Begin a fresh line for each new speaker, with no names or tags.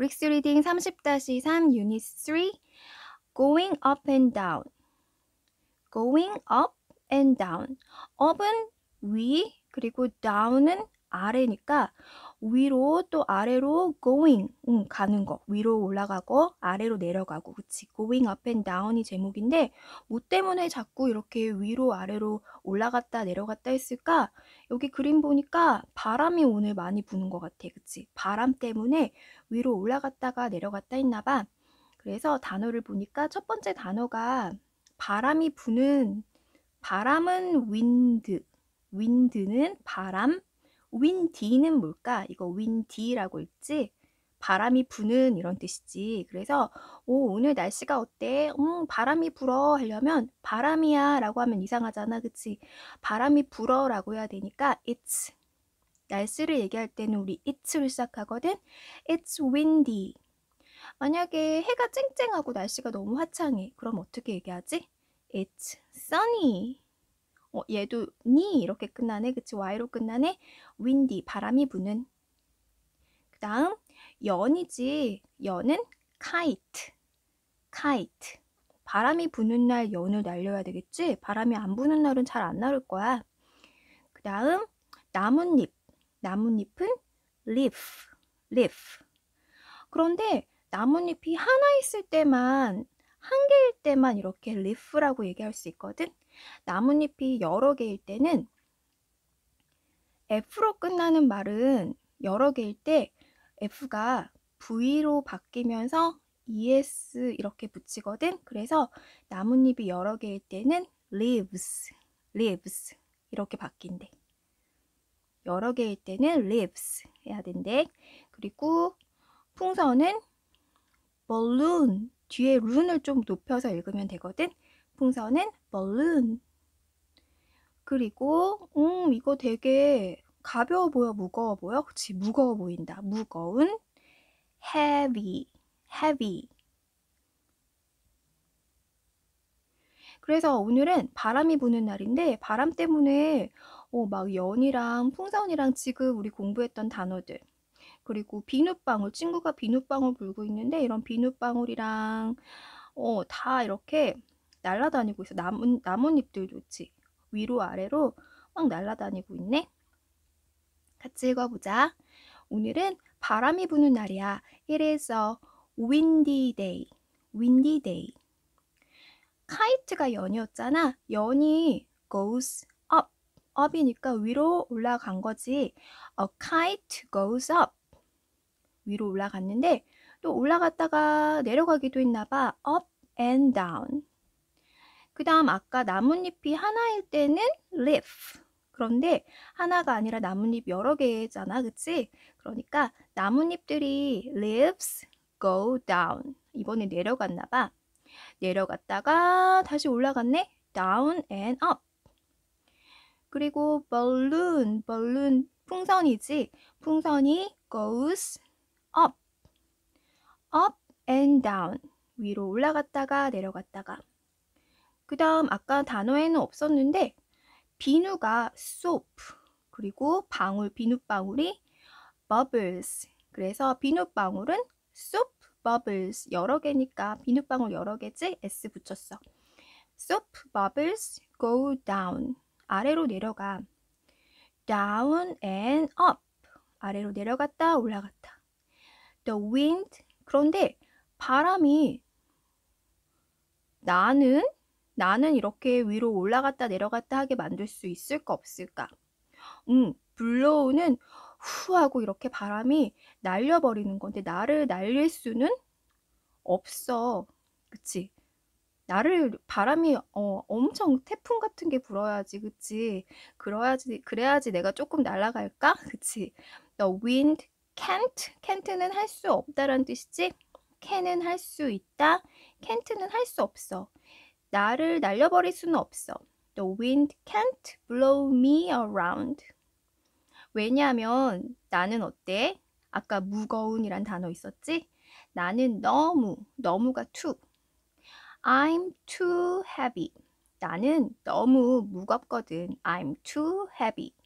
브릭스 리딩 30-3 유닛 3 going up and down going up and down up은 위 그리고 down은 아래니까 위로 또 아래로 going 응, 가는 거 위로 올라가고 아래로 내려가고 그치 going up and down이 제목인데 뭐 때문에 자꾸 이렇게 위로 아래로 올라갔다 내려갔다 했을까 여기 그림 보니까 바람이 오늘 많이 부는 것 같아 그치 바람 때문에 위로 올라갔다가 내려갔다 했나봐 그래서 단어를 보니까 첫 번째 단어가 바람이 부는 바람은 wind, wind는 바람, 윈디는 뭘까? 이거 윈디라고 읽지? 바람이 부는 이런 뜻이지. 그래서 오, 오늘 날씨가 어때? 음, 바람이 불어 하려면 바람이야 라고 하면 이상하잖아. 그치? 바람이 불어 라고 해야 되니까 it's 날씨를 얘기할 때는 우리 it's를 시작하거든. It's windy. 만약에 해가 쨍쨍하고 날씨가 너무 화창해. 그럼 어떻게 얘기하지? It's sunny. 어, 얘도 니 이렇게 끝나네. 그치? y로 끝나네. windy 바람이 부는. 그 다음 연이지. 연은 kite. kite. 바람이 부는 날 연을 날려야 되겠지? 바람이 안 부는 날은 잘 안나을 거야. 그 다음 나뭇잎. 나뭇잎은 leaf. leaf. 그런데 나뭇잎이 하나 있을 때만 한 개일 때만 이렇게 leaf라고 얘기할 수 있거든. 나뭇잎이 여러 개일 때는 F로 끝나는 말은 여러 개일 때 F가 V로 바뀌면서 ES 이렇게 붙이거든. 그래서 나뭇잎이 여러 개일 때는 leaves, leaves 이렇게 바뀐대. 여러 개일 때는 leaves 해야 된대. 그리고 풍선은 balloon 뒤에 룬을 좀 높여서 읽으면 되거든. 풍선은 balloon. 그리고 음 이거 되게 가벼워 보여 무거워 보여 그치 무거워 보인다 무거운 heavy heavy 그래서 오늘은 바람이 부는 날인데 바람 때문에 어, 막 연이랑 풍선이랑 지금 우리 공부했던 단어들 그리고 비눗방울 친구가 비눗방울 불고 있는데 이런 비눗방울이랑 어, 다 이렇게 날아다니고 있어. 나뭇, 나뭇잎들도 있지. 위로 아래로 막 날아다니고 있네. 같이 읽어보자. 오늘은 바람이 부는 날이야. It is a windy day. windy day. 카이트가 연이었잖아. 연이 goes up. up이니까 위로 올라간 거지. A kite goes up. 위로 올라갔는데 또 올라갔다가 내려가기도 했나 봐. up and down. 그 다음 아까 나뭇잎이 하나일 때는 leaf 그런데 하나가 아니라 나뭇잎 여러 개잖아 그치? 그러니까 나뭇잎들이 leaves go down 이번에 내려갔나 봐 내려갔다가 다시 올라갔네 down and up 그리고 balloon, balloon 풍선이지. 풍선이 goes up, up and down. 위로 올라갔다가 내려갔다가. 그 다음 아까 단어에는 없었는데 비누가 soap 그리고 방울 비눗방울이 bubbles 그래서 비눗방울은 soap bubbles 여러 개니까 비눗방울 여러 개지 s 붙였어 soap bubbles go down 아래로 내려가 down and up 아래로 내려갔다 올라갔다 the wind 그런데 바람이 나는 나는 이렇게 위로 올라갔다 내려갔다 하게 만들 수 있을까 없을까? 음, 블로우는 후 하고 이렇게 바람이 날려버리는 건데 나를 날릴 수는 없어. 그치? 나를 바람이 어, 엄청 태풍 같은 게 불어야지 그치 그래야지 그래야지 내가 조금 날아갈까 그치 The wind can't can't는 할 수 없다라는 뜻이지 can은 할 수 있다 can't는 할 수 없어 나를 날려버릴 수는 없어. The wind can't blow me around. 왜냐하면 나는 어때? 아까 무거운이란 단어 있었지? 나는 너무, 너무가 too. I'm too heavy. 나는 너무 무겁거든. I'm too heavy.